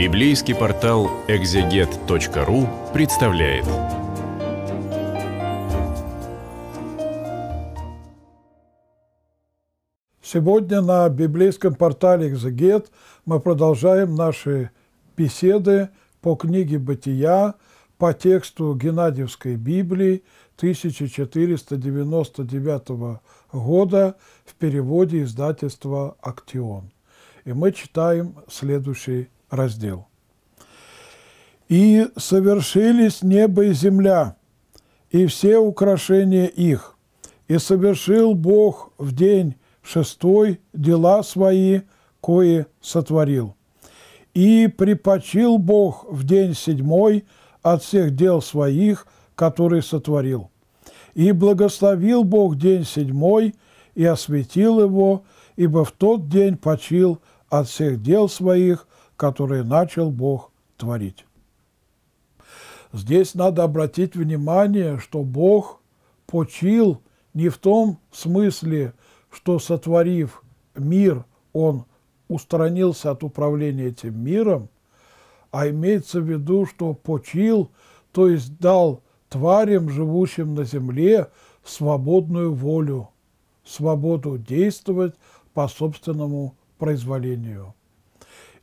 Библейский портал экзегет.ру представляет. Сегодня на библейском портале «Экзегет» мы продолжаем наши беседы по книге «Бытия», по тексту Геннадьевской Библии 1499 года в переводе издательства «Актион». И мы читаем следующий раздел. «И совершились небо и земля, и все украшения их, и совершил Бог в день шестой дела свои, кое сотворил. И припочил Бог в день седьмой от всех дел своих, которые сотворил. И благословил Бог день седьмой, и осветил его, ибо в тот день почил от всех дел своих, которые начал Бог творить. Здесь надо обратить внимание, что Бог почил не в том смысле, что сотворив мир, он устранился от управления этим миром, а имеется в виду, что почил, то есть дал тварям, живущим на земле, свободную волю, свободу действовать по собственному произволению.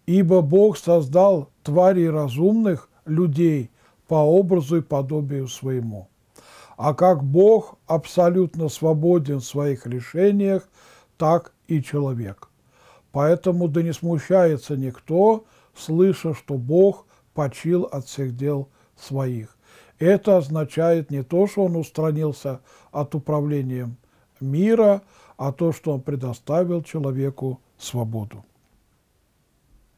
Ибо Бог создал тварей разумных, людей, по образу и подобию своему. А как Бог абсолютно свободен в своих решениях, так и человек. Поэтому да не смущается никто, слыша, что Бог почил от всех дел своих. Это означает не то, что он устранился от управления мира, а то, что он предоставил человеку свободу.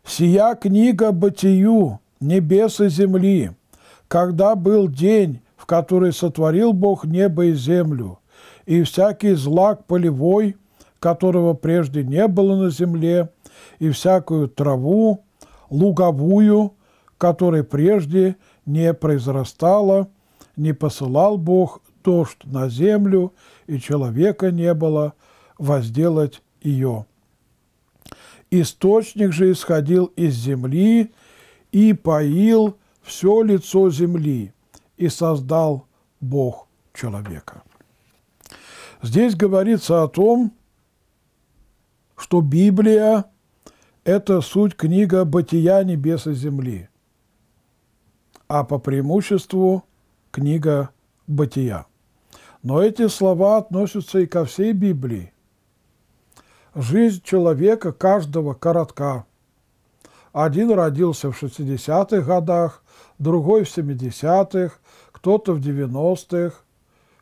«Сия книга бытию небес и земли, когда был день, в который сотворил Бог небо и землю, и всякий злак полевой, которого прежде не было на земле, и всякую траву, луговую, которой прежде не произрастала, не посылал Бог дождь на землю, и человека не было возделать ее». Источник же исходил из земли и поил все лицо земли, и создал Бог человека. Здесь говорится о том, что Библия – это суть книга «Бытия небеса земли», а по преимуществу – книга «Бытия». Но эти слова относятся и ко всей Библии – Жизнь человека каждого коротка. Один родился в 60-х годах, другой в 70-х, кто-то в 90-х,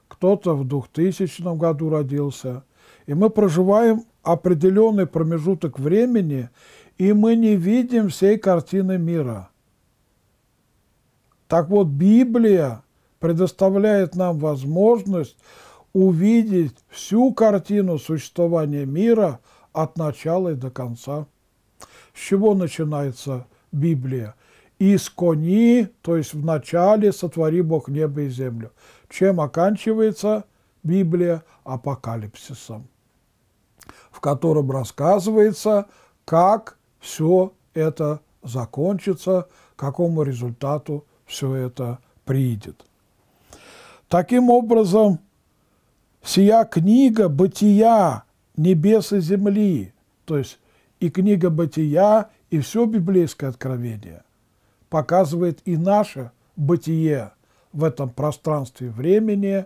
кто-то в 2000 году родился. И мы проживаем определенный промежуток времени, и мы не видим всей картины мира. Так вот, Библия предоставляет нам возможность увидеть всю картину существования мира от начала и до конца. С чего начинается Библия? из кони, то есть в начале сотвори Бог небо и землю. Чем оканчивается Библия? Апокалипсисом, в котором рассказывается, как все это закончится, к какому результату все это придет. Таким образом, сия книга бытия небес и земли, то есть и книга бытия, и все библейское откровение, показывает и наше бытие в этом пространстве времени,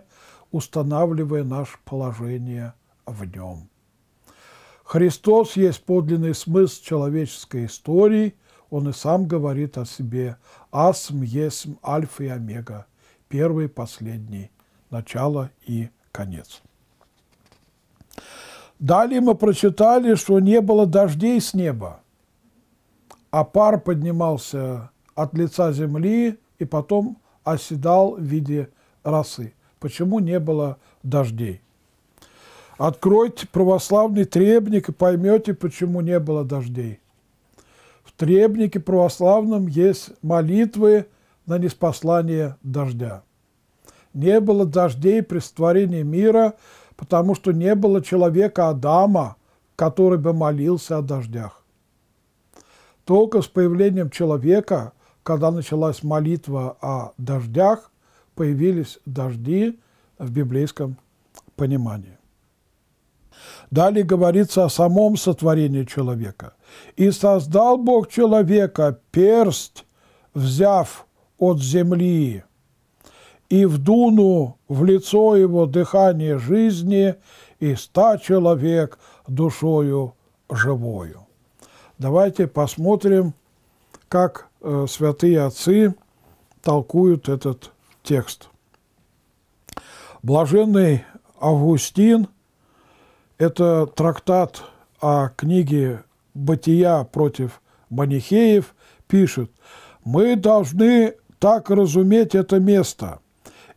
устанавливая наше положение в нем. Христос есть подлинный смысл человеческой истории, он и сам говорит о себе «Асм есм альфа и омега», первый и последний, начало и Конец. Далее мы прочитали, что не было дождей с неба, а пар поднимался от лица земли и потом оседал в виде росы. Почему не было дождей? Откройте православный требник и поймете, почему не было дождей. В требнике православном есть молитвы на неспослание дождя не было дождей при створении мира, потому что не было человека Адама, который бы молился о дождях. Только с появлением человека, когда началась молитва о дождях, появились дожди в библейском понимании. Далее говорится о самом сотворении человека. «И создал Бог человека перст, взяв от земли и в дуну в лицо его дыхание жизни, и ста человек душою живою. Давайте посмотрим, как э, святые отцы толкуют этот текст. Блаженный Августин – это трактат о книге «Бытия против манихеев» пишет, «Мы должны так разуметь это место,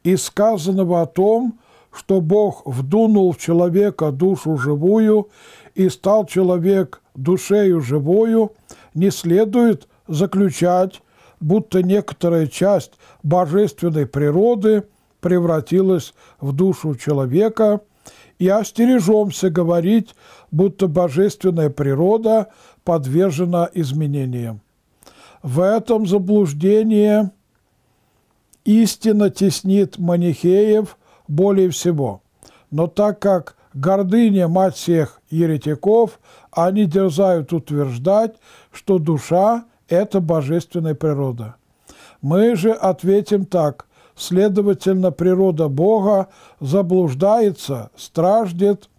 и сказанного о том, что Бог вдунул в человека душу живую и стал человек душею живую, не следует заключать, будто некоторая часть божественной природы превратилась в душу человека, и остережемся говорить, будто божественная природа подвержена изменениям. В этом заблуждении – истина теснит манихеев более всего. Но так как гордыня мать всех еретиков, они дерзают утверждать, что душа – это божественная природа. Мы же ответим так, следовательно, природа Бога заблуждается, страждет,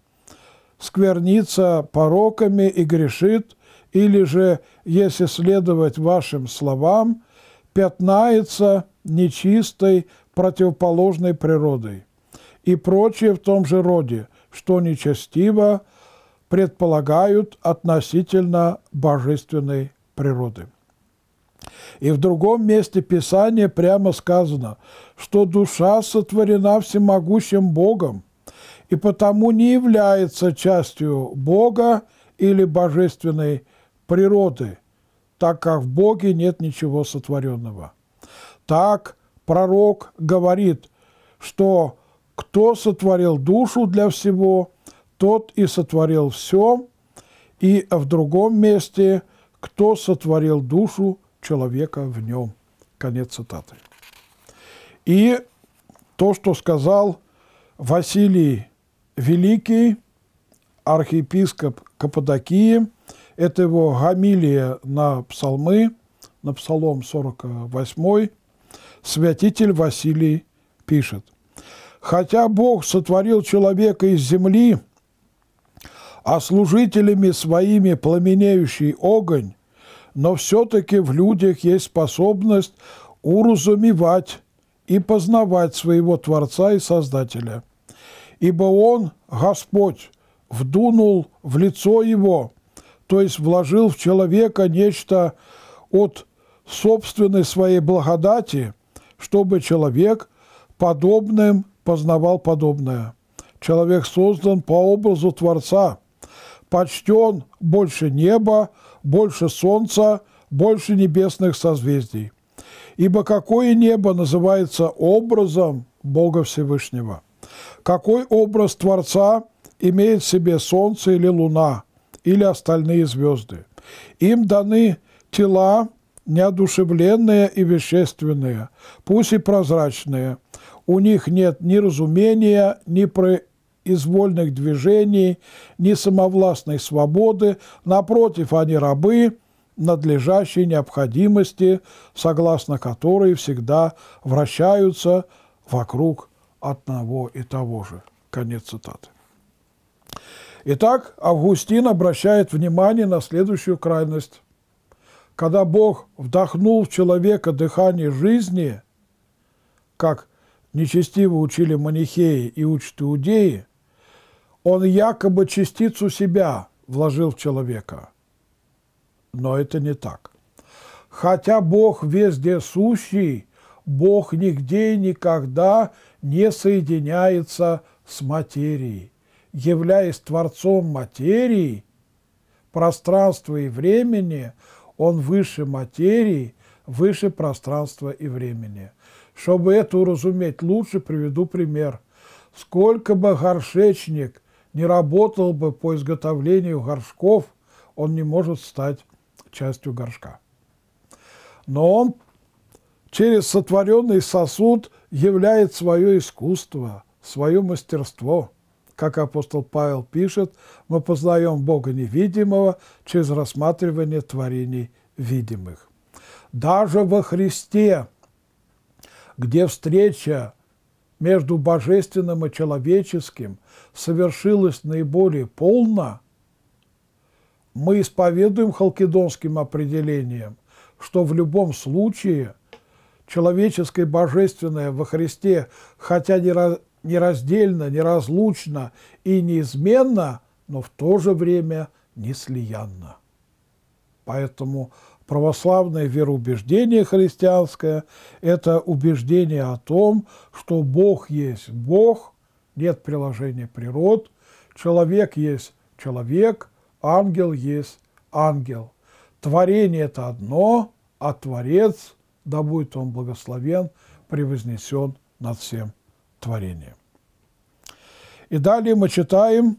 сквернится пороками и грешит, или же, если следовать вашим словам, пятнается – нечистой, противоположной природой и прочее в том же роде, что нечестиво предполагают относительно божественной природы. И в другом месте Писания прямо сказано, что душа сотворена всемогущим Богом, и потому не является частью Бога или божественной природы, так как в Боге нет ничего сотворенного. Так пророк говорит, что кто сотворил душу для всего, тот и сотворил все, и в другом месте, кто сотворил душу человека в нем. Конец цитаты. И то, что сказал Василий Великий, архиепископ Каппадокии, это его гамилия на псалмы, на псалом 48 святитель Василий пишет. «Хотя Бог сотворил человека из земли, а служителями своими пламенеющий огонь, но все-таки в людях есть способность уразумевать и познавать своего Творца и Создателя. Ибо Он, Господь, вдунул в лицо Его, то есть вложил в человека нечто от собственной своей благодати – чтобы человек подобным познавал подобное. Человек создан по образу Творца, почтен больше неба, больше солнца, больше небесных созвездий. Ибо какое небо называется образом Бога Всевышнего? Какой образ Творца имеет в себе солнце или луна, или остальные звезды? Им даны тела неодушевленные и вещественные, пусть и прозрачные. У них нет ни разумения, ни произвольных движений, ни самовластной свободы. Напротив, они рабы надлежащей необходимости, согласно которой всегда вращаются вокруг одного и того же. Конец цитаты. Итак, Августин обращает внимание на следующую крайность когда Бог вдохнул в человека дыхание жизни, как нечестиво учили манихеи и учат иудеи, он якобы частицу себя вложил в человека. Но это не так. Хотя Бог везде сущий, Бог нигде и никогда не соединяется с материей. Являясь Творцом материи, пространства и времени – он выше материи, выше пространства и времени. Чтобы это уразуметь лучше, приведу пример. Сколько бы горшечник не работал бы по изготовлению горшков, он не может стать частью горшка. Но он через сотворенный сосуд являет свое искусство, свое мастерство – как апостол Павел пишет, мы познаем Бога невидимого через рассматривание творений видимых. Даже во Христе, где встреча между божественным и человеческим совершилась наиболее полно, мы исповедуем халкидонским определением, что в любом случае человеческое и божественное во Христе, хотя не, нераздельно, неразлучно и неизменно, но в то же время неслиянно. Поэтому православное вероубеждение христианское – это убеждение о том, что Бог есть Бог, нет приложения природ, человек есть человек, ангел есть ангел. Творение – это одно, а Творец, да будет он благословен, превознесен над всем творение. И далее мы читаем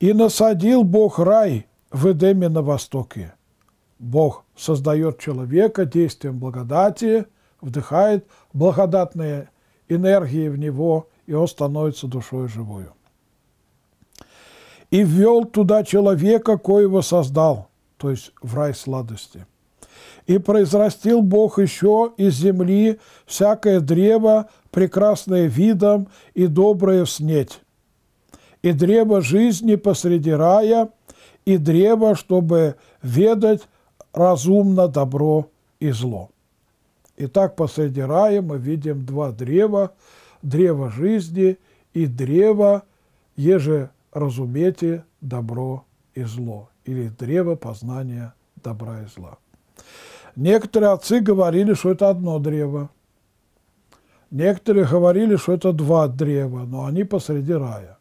«И насадил Бог рай в Эдеме на востоке». Бог создает человека действием благодати, вдыхает благодатные энергии в него, и он становится душой живою. «И ввел туда человека, коего создал», то есть в рай сладости. «И произрастил Бог еще из земли всякое древо, прекрасное видом и добрые вснеть, и древо жизни посреди рая, и древо, чтобы ведать разумно добро и зло. Итак, посреди рая мы видим два древа, древо жизни и древо, еже разумете добро и зло, или древо познания добра и зла. Некоторые отцы говорили, что это одно древо, Некоторые говорили, что это два древа, но они посреди рая.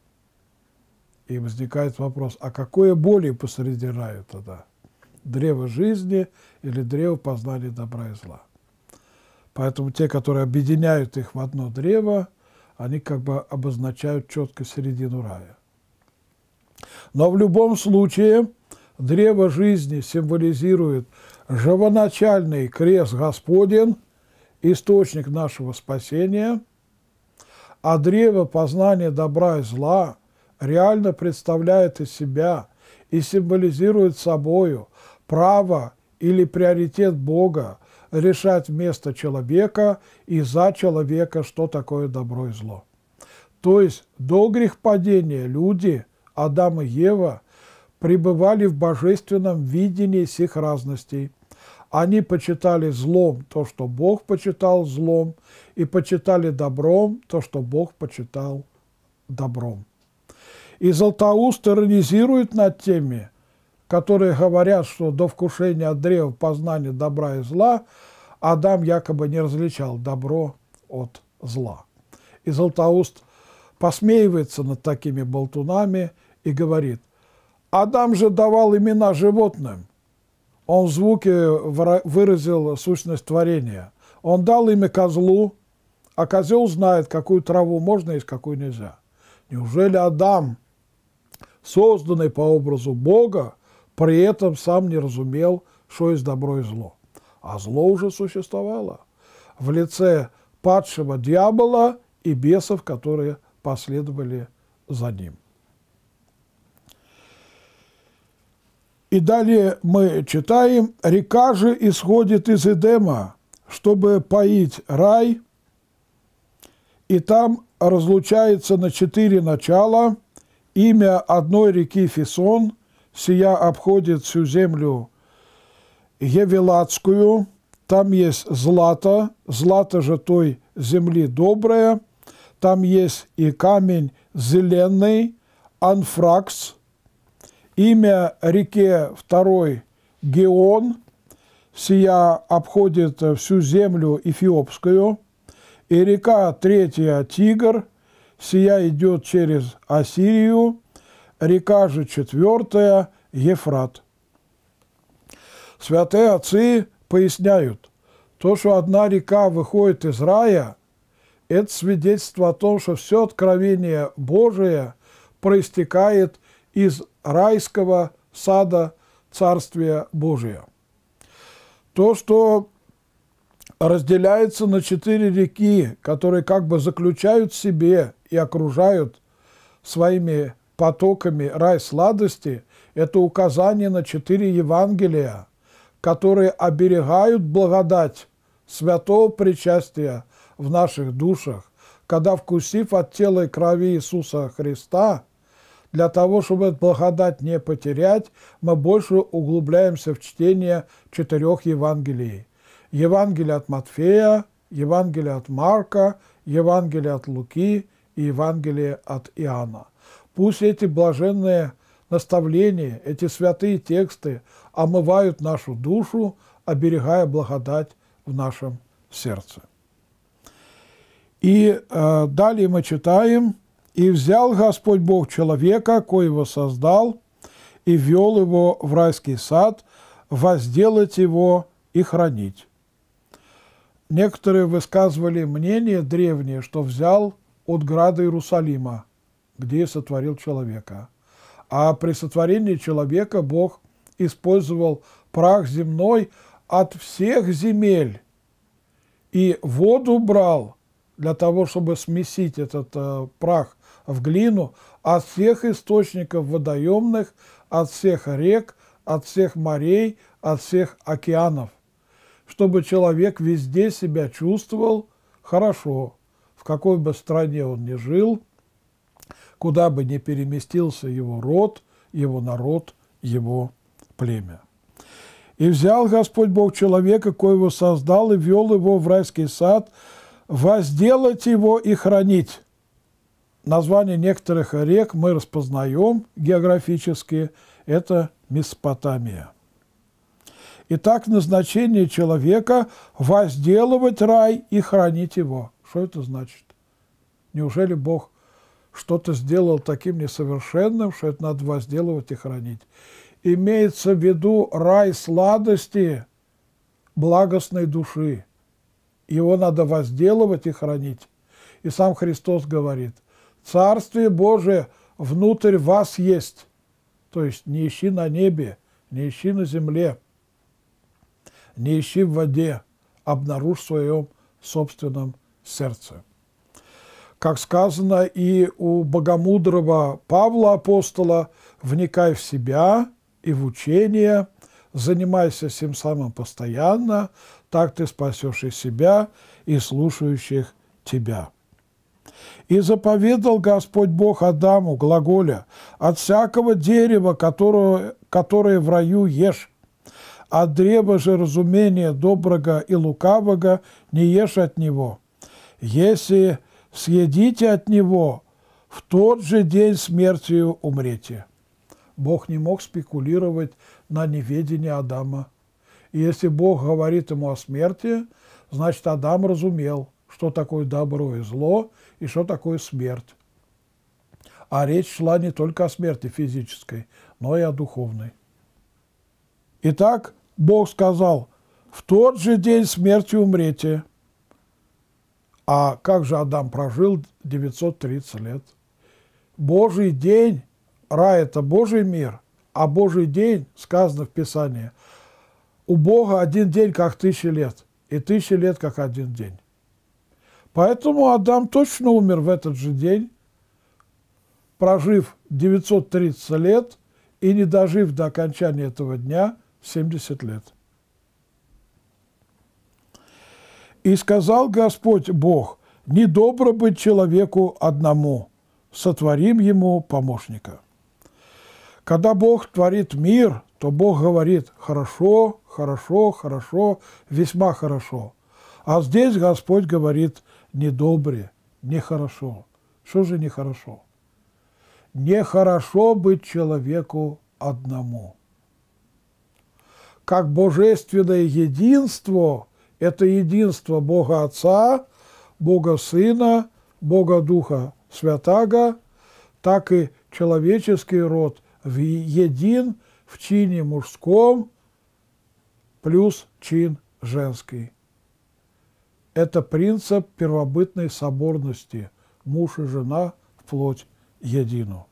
И возникает вопрос, а какое более посреди рая тогда? Древо жизни или древо познания добра и зла? Поэтому те, которые объединяют их в одно древо, они как бы обозначают четко середину рая. Но в любом случае древо жизни символизирует живоначальный крест Господень источник нашего спасения, а древо познания добра и зла реально представляет из себя и символизирует собою право или приоритет Бога решать вместо человека и за человека, что такое добро и зло. То есть до грехопадения люди, Адам и Ева, пребывали в божественном видении всех разностей – они почитали злом то, что Бог почитал злом, и почитали добром то, что Бог почитал добром. И Златоуст иронизирует над теми, которые говорят, что до вкушения от древа познания добра и зла Адам якобы не различал добро от зла. И Златоуст посмеивается над такими болтунами и говорит, Адам же давал имена животным, он в звуке выразил сущность творения. Он дал имя козлу, а козел знает, какую траву можно есть, какую нельзя. Неужели Адам, созданный по образу Бога, при этом сам не разумел, что есть добро и зло? А зло уже существовало в лице падшего дьявола и бесов, которые последовали за ним. И далее мы читаем, река же исходит из Эдема, чтобы поить рай, и там разлучается на четыре начала имя одной реки Фисон, сия обходит всю землю Евелацкую, там есть злато, злато же той земли доброе. там есть и камень зеленый, анфракс – Имя реке второй Геон, сия обходит э, всю землю эфиопскую, и река третья Тигр, сия идет через Ассирию, река же четвертая Ефрат. Святые отцы поясняют, то, что одна река выходит из рая, это свидетельство о том, что все откровение Божие проистекает из райского сада Царствия Божия. То, что разделяется на четыре реки, которые как бы заключают в себе и окружают своими потоками рай сладости, это указание на четыре Евангелия, которые оберегают благодать святого причастия в наших душах, когда, вкусив от тела и крови Иисуса Христа, для того, чтобы эту благодать не потерять, мы больше углубляемся в чтение четырех Евангелий. Евангелие от Матфея, Евангелие от Марка, Евангелие от Луки и Евангелие от Иоанна. Пусть эти блаженные наставления, эти святые тексты омывают нашу душу, оберегая благодать в нашем сердце. И э, далее мы читаем и взял Господь Бог человека, коего создал, и вел его в райский сад, возделать его и хранить. Некоторые высказывали мнение древнее, что взял от града Иерусалима, где сотворил человека. А при сотворении человека Бог использовал прах земной от всех земель и воду брал для того, чтобы смесить этот э, прах в глину от всех источников водоемных, от всех рек, от всех морей, от всех океанов, чтобы человек везде себя чувствовал хорошо, в какой бы стране он ни жил, куда бы ни переместился его род, его народ, его племя. «И взял Господь Бог человека, коего создал, и вел его в райский сад, возделать его и хранить». Названия некоторых рек мы распознаем географически. Это Месопотамия. Итак, назначение человека – возделывать рай и хранить его. Что это значит? Неужели Бог что-то сделал таким несовершенным, что это надо возделывать и хранить? Имеется в виду рай сладости благостной души. Его надо возделывать и хранить. И сам Христос говорит, Царствие Божие внутрь вас есть. То есть не ищи на небе, не ищи на земле, не ищи в воде, обнаружь в своем собственном сердце. Как сказано и у богомудрого Павла Апостола, вникай в себя и в учение, занимайся всем самым постоянно, так ты спасешь и себя, и слушающих тебя. И заповедал Господь Бог Адаму, глаголя, от всякого дерева, которого, которое в раю ешь, от древа же разумения доброго и лукавого не ешь от него. Если съедите от него, в тот же день смертью умрете. Бог не мог спекулировать на неведении Адама. И если Бог говорит ему о смерти, значит, Адам разумел, что такое добро и зло, и что такое смерть. А речь шла не только о смерти физической, но и о духовной. Итак, Бог сказал, в тот же день смерти умрете. А как же Адам прожил 930 лет? Божий день, рай – это Божий мир, а Божий день, сказано в Писании, у Бога один день, как тысячи лет, и тысячи лет, как один день. Поэтому Адам точно умер в этот же день, прожив 930 лет и не дожив до окончания этого дня 70 лет. «И сказал Господь Бог, недобро быть человеку одному, сотворим ему помощника». Когда Бог творит мир, то Бог говорит «хорошо, хорошо, хорошо, весьма хорошо». А здесь Господь говорит недобре, нехорошо. Что же нехорошо? Нехорошо быть человеку одному. Как божественное единство – это единство Бога Отца, Бога Сына, Бога Духа Святаго, так и человеческий род в един в чине мужском плюс чин женский. Это принцип первобытной соборности муж и жена вплоть едину.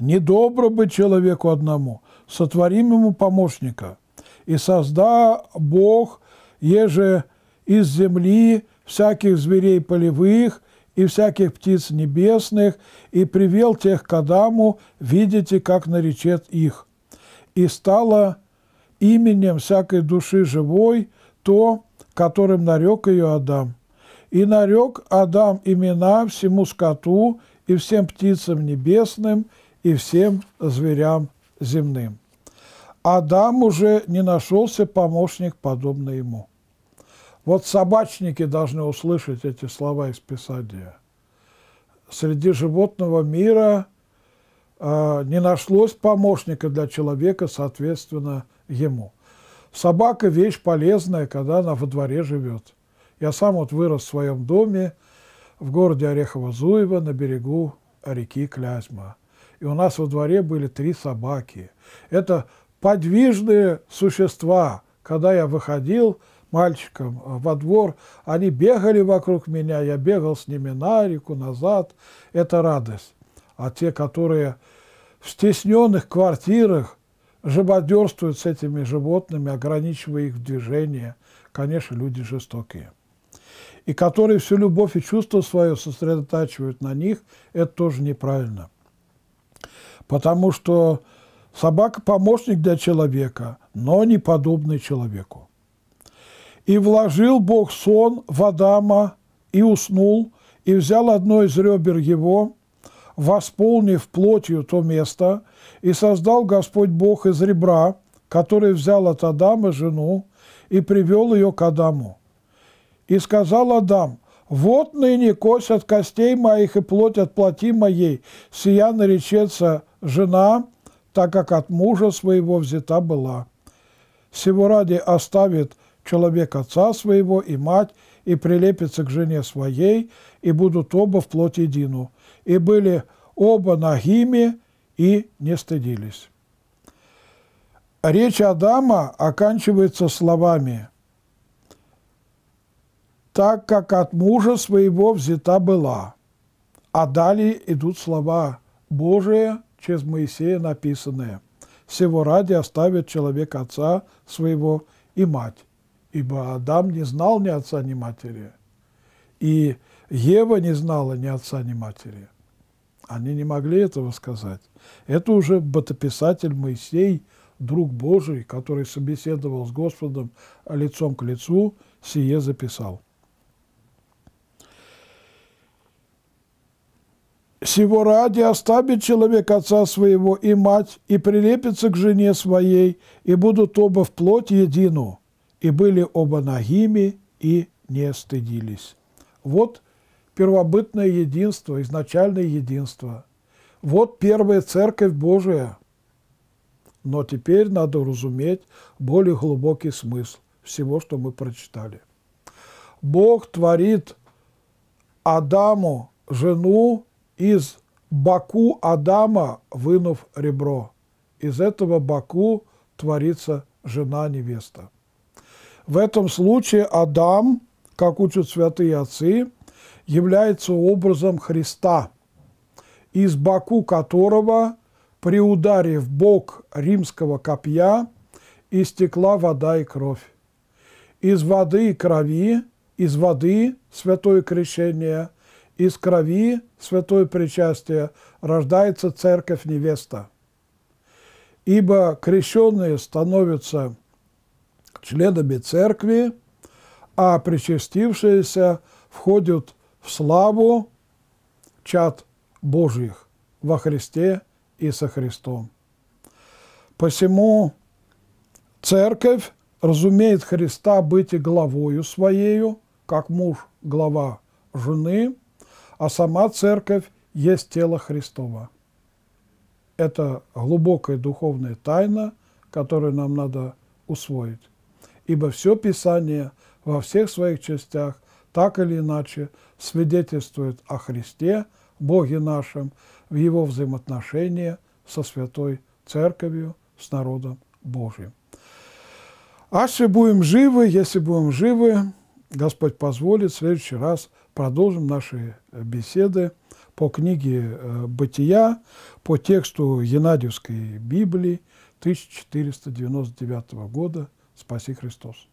Недобро бы человеку одному, сотворим ему помощника, и созда Бог еже из земли всяких зверей полевых и всяких птиц небесных, и привел тех к Адаму, видите, как наречет их. И стало именем всякой души живой – то, которым нарек ее Адам. И нарек Адам имена всему скоту и всем птицам небесным и всем зверям земным. Адам уже не нашелся помощник, подобный ему. Вот собачники должны услышать эти слова из Писания. Среди животного мира э, не нашлось помощника для человека, соответственно, ему. Собака – вещь полезная, когда она во дворе живет. Я сам вот вырос в своем доме в городе Орехово-Зуево на берегу реки Клязьма. И у нас во дворе были три собаки. Это подвижные существа. Когда я выходил мальчиком э, во двор, они бегали вокруг меня, я бегал с ними на реку, назад. Это радость. А те, которые в стесненных квартирах живодерствуют с этими животными, ограничивая их в движении, конечно, люди жестокие. И которые всю любовь и чувство свое сосредотачивают на них, это тоже неправильно. Потому что собака – помощник для человека, но не подобный человеку. «И вложил Бог сон в Адама, и уснул, и взял одно из ребер его, восполнив плотью то место, и создал Господь Бог из ребра, который взял от Адама жену и привел ее к Адаму. И сказал Адам, «Вот ныне кость от костей моих и плоть от плоти моей, сия наречется жена, так как от мужа своего взята была. Всего ради оставит человек отца своего и мать, и прилепится к жене своей, и будут оба в плоть едину и были оба нагими и не стыдились. Речь Адама оканчивается словами «так как от мужа своего взята была». А далее идут слова Божие, через Моисея написанные. «Всего ради оставит человек отца своего и мать, ибо Адам не знал ни отца, ни матери, и Ева не знала ни отца, ни матери». Они не могли этого сказать. Это уже бытописатель Моисей, друг Божий, который собеседовал с Господом лицом к лицу, сие записал. «Сего ради оставит человек отца своего и мать, и прилепится к жене своей, и будут оба в плоть едину, и были оба нагими, и не стыдились». Вот первобытное единство, изначальное единство. Вот первая Церковь Божия. Но теперь надо разуметь более глубокий смысл всего, что мы прочитали. Бог творит Адаму жену из Баку Адама, вынув ребро. Из этого Баку творится жена-невеста. В этом случае Адам, как учат святые отцы, является образом Христа, из боку которого при ударе в бок римского копья истекла вода и кровь. Из воды и крови, из воды святое крещение, из крови святое причастие рождается церковь невеста. Ибо крещенные становятся членами церкви, а причастившиеся входят в славу чад Божьих во Христе и со Христом. Посему церковь разумеет Христа быть и главою своею, как муж – глава жены, а сама церковь есть тело Христова. Это глубокая духовная тайна, которую нам надо усвоить. Ибо все Писание во всех своих частях так или иначе свидетельствует о Христе, Боге нашем, в его взаимоотношении со Святой Церковью, с народом Божьим. Аж будем живы, если будем живы, Господь позволит, в следующий раз продолжим наши беседы по книге э, «Бытия», по тексту Янадьевской Библии 1499 года «Спаси Христос».